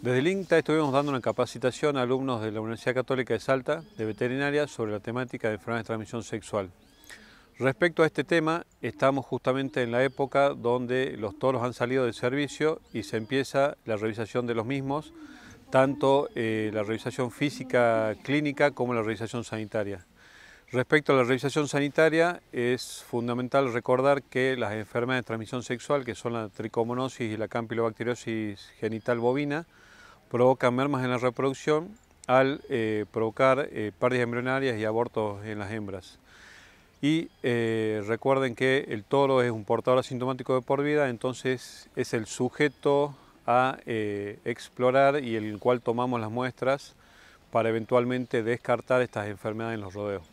Desde el INTA estuvimos dando una capacitación a alumnos de la Universidad Católica de Salta de veterinaria sobre la temática de enfermedades de transmisión sexual. Respecto a este tema, estamos justamente en la época donde los toros han salido del servicio y se empieza la revisación de los mismos, tanto eh, la revisación física clínica como la revisación sanitaria. Respecto a la revisación sanitaria, es fundamental recordar que las enfermedades de transmisión sexual, que son la tricomonosis y la campylobacteriosis genital bovina, provoca mermas en la reproducción al eh, provocar eh, pérdidas embrionarias y abortos en las hembras. Y eh, recuerden que el toro es un portador asintomático de por vida, entonces es el sujeto a eh, explorar y el cual tomamos las muestras para eventualmente descartar estas enfermedades en los rodeos.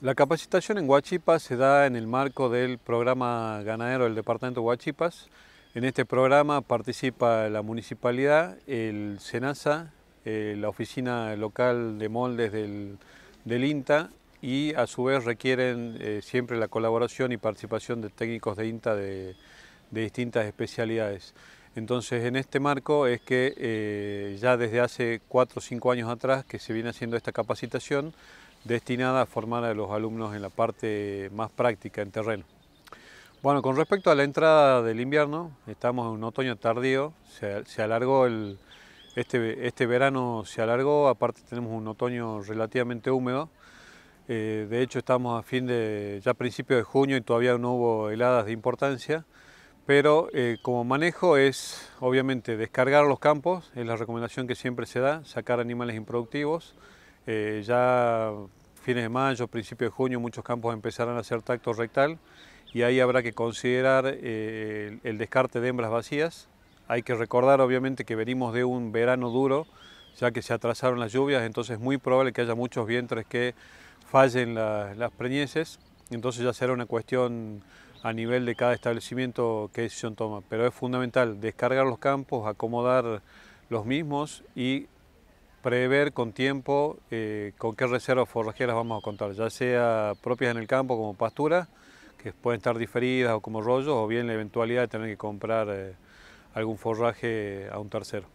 La capacitación en Huachipas se da en el marco del programa ganadero del departamento Huachipas, en este programa participa la municipalidad, el SENASA, eh, la oficina local de moldes del, INTA y a su vez requieren eh, siempre la colaboración y participación de técnicos de INTA de, distintas especialidades. Entonces en este marco es que eh, ya desde hace 4 o 5 años atrás que se viene haciendo esta capacitación destinada a formar a los alumnos en la parte más práctica, en terreno. Bueno, con respecto a la entrada del invierno, estamos en un otoño tardío, se, alargó este, este, verano se alargó, aparte tenemos un otoño relativamente húmedo. Eh, de hecho estamos a fin de, ya principio de junio y todavía no hubo heladas de importancia, pero eh, como manejo es obviamente descargar los campos, es la recomendación que siempre se da, sacar animales improductivos. Eh, ya fines de mayo, principios de junio muchos campos empezarán a hacer tacto rectal y ahí habrá que considerar eh, el, descarte de hembras vacías. Hay que recordar obviamente que venimos de un verano duro, ya que se atrasaron las lluvias, entonces es muy probable que haya muchos vientres que fallen las preñeces, entonces ya será una cuestión a nivel de cada establecimiento qué decisión toma, pero es fundamental descargar los campos, acomodar los mismos y prever con tiempo eh, con qué reservas forrajeras vamos a contar, ya sea propias en el campo como pastura, que pueden estar diferidas o como rollos, o bien la eventualidad de tener que comprar eh, algún forraje a un tercero.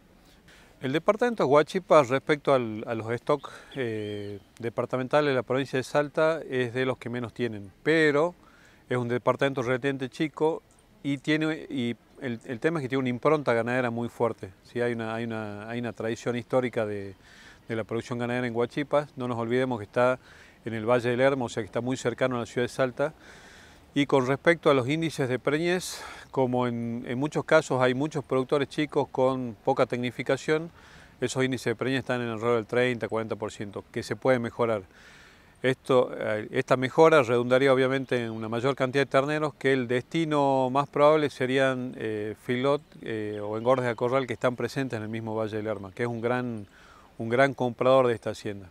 El departamento de Huachipa respecto a los stocks eh, departamentales de la provincia de Salta es de los que menos tienen, pero es un departamento relativamente chico y, tiene, y el, tema es que tiene una impronta ganadera muy fuerte. Si Hay, una, hay, una, hay, una, tradición histórica de, de la producción ganadera en Huachipas, no nos olvidemos que está en el Valle del Hermo, o sea que está muy cercano a la ciudad de Salta, y con respecto a los índices de preñez, como en, muchos casos hay muchos productores chicos con poca tecnificación, esos índices de preñez están en alrededor del 30, 40%, que se puede mejorar. Esto, eh, esta mejora redundaría obviamente en una mayor cantidad de terneros que el destino más probable serían eh, filot eh, o engordes de corral que están presentes en el mismo Valle del Arma, que es un gran, un gran comprador de esta hacienda.